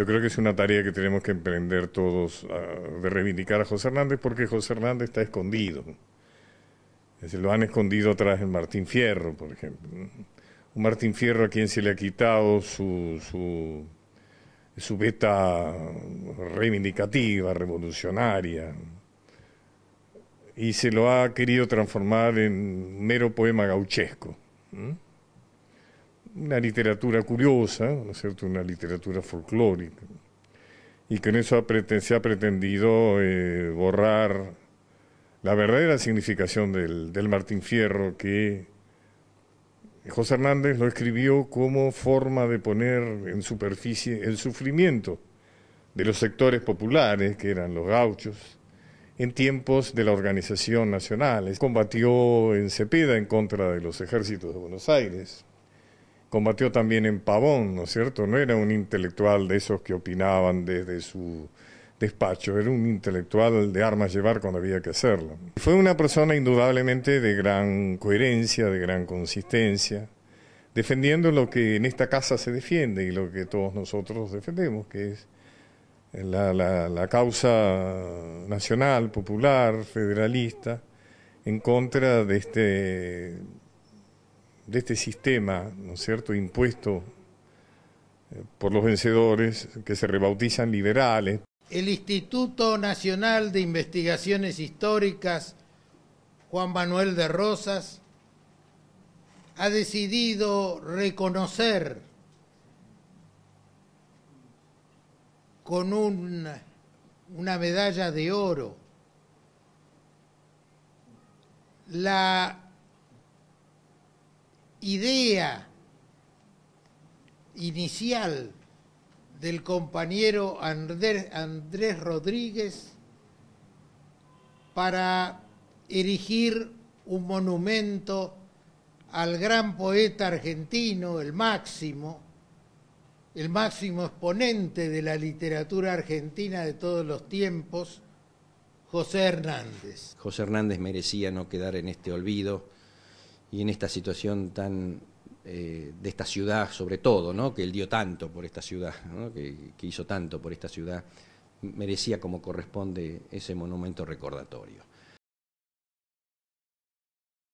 Yo creo que es una tarea que tenemos que emprender todos ah, de reivindicar a José Hernández porque José Hernández está escondido. Se lo han escondido atrás el Martín Fierro, por ejemplo. Un Martín Fierro a quien se le ha quitado su, su, su beta reivindicativa, revolucionaria, y se lo ha querido transformar en mero poema gauchesco una literatura curiosa, cierto? Una literatura folclórica. Y que en eso se ha pretendido eh, borrar la verdadera significación del, del Martín Fierro que José Hernández lo escribió como forma de poner en superficie el sufrimiento de los sectores populares, que eran los gauchos, en tiempos de la organización nacional. Combatió en Cepeda en contra de los ejércitos de Buenos Aires combatió también en Pavón, ¿no es cierto? No era un intelectual de esos que opinaban desde su despacho, era un intelectual de armas llevar cuando había que hacerlo. Fue una persona indudablemente de gran coherencia, de gran consistencia, defendiendo lo que en esta casa se defiende y lo que todos nosotros defendemos, que es la, la, la causa nacional, popular, federalista, en contra de este de este sistema, ¿no es cierto?, impuesto eh, por los vencedores, que se rebautizan liberales. El Instituto Nacional de Investigaciones Históricas, Juan Manuel de Rosas, ha decidido reconocer con una medalla de oro la idea inicial del compañero Andrés, Rodríguez para erigir un monumento al gran poeta argentino, el máximo, el máximo exponente de la literatura argentina de todos los tiempos, José Hernández. José Hernández merecía no quedar en este olvido y en esta situación tan eh, de esta ciudad sobre todo, ¿no? que él dio tanto por esta ciudad, que hizo tanto por esta ciudad, merecía como corresponde ese monumento recordatorio.